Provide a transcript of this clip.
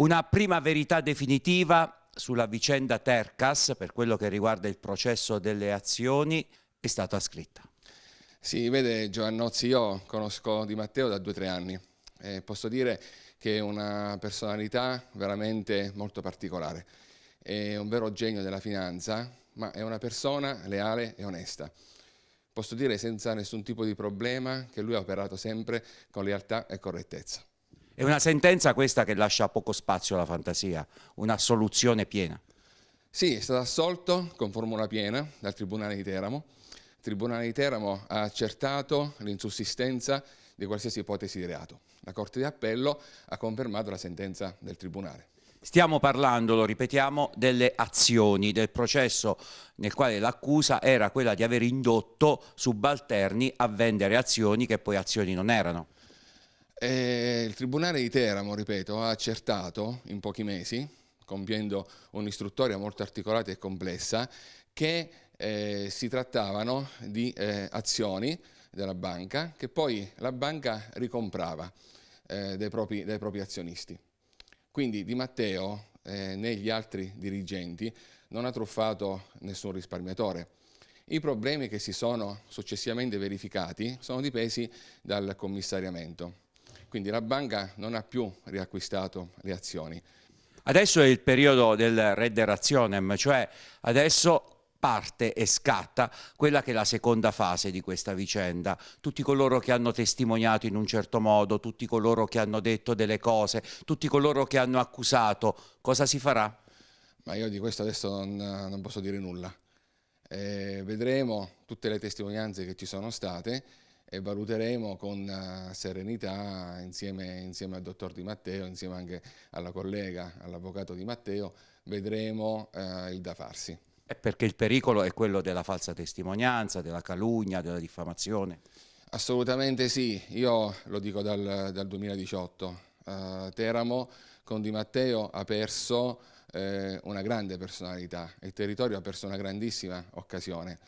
Una prima verità definitiva sulla vicenda Tercas, per quello che riguarda il processo delle azioni, è stata scritta. Sì, vede Giovannozzi, io conosco Di Matteo da due o tre anni. Eh, posso dire che è una personalità veramente molto particolare. È un vero genio della finanza, ma è una persona leale e onesta. Posso dire senza nessun tipo di problema che lui ha operato sempre con lealtà e correttezza. È una sentenza questa che lascia poco spazio alla fantasia, un'assoluzione piena. Sì, è stato assolto con formula piena dal Tribunale di Teramo. Il Tribunale di Teramo ha accertato l'insussistenza di qualsiasi ipotesi di reato. La Corte di Appello ha confermato la sentenza del Tribunale. Stiamo parlando, lo ripetiamo, delle azioni, del processo nel quale l'accusa era quella di aver indotto subalterni a vendere azioni che poi azioni non erano. E eh, il Tribunale di Teramo, ripeto, ha accertato in pochi mesi, compiendo un'istruttoria molto articolata e complessa, che eh, si trattavano di eh, azioni della banca che poi la banca ricomprava eh, dai, propri, dai, propri, azionisti. Quindi Di Matteo eh, né gli altri dirigenti non ha truffato nessun risparmiatore. I problemi che si sono successivamente verificati sono dipesi dal commissariamento. Quindi la banca non ha più riacquistato le azioni. Adesso è il periodo del rederationem, cioè adesso parte e scatta quella che è la seconda fase di questa vicenda. Tutti coloro che hanno testimoniato in un certo modo, tutti coloro che hanno detto delle cose, tutti coloro che hanno accusato, cosa si farà? Ma io di questo adesso non, non posso dire nulla. Eh, vedremo tutte le testimonianze che ci sono state e valuteremo con eh, serenità insieme, insieme, al dottor Di Matteo, insieme anche alla collega, all'avvocato Di Matteo, vedremo eh, il da farsi. Perché il pericolo è quello della falsa testimonianza, della calunnia, della diffamazione? Assolutamente sì, io lo dico dal, dal 2018. Uh, eh, Teramo con Di Matteo ha perso eh, una grande personalità, il territorio ha perso una grandissima occasione.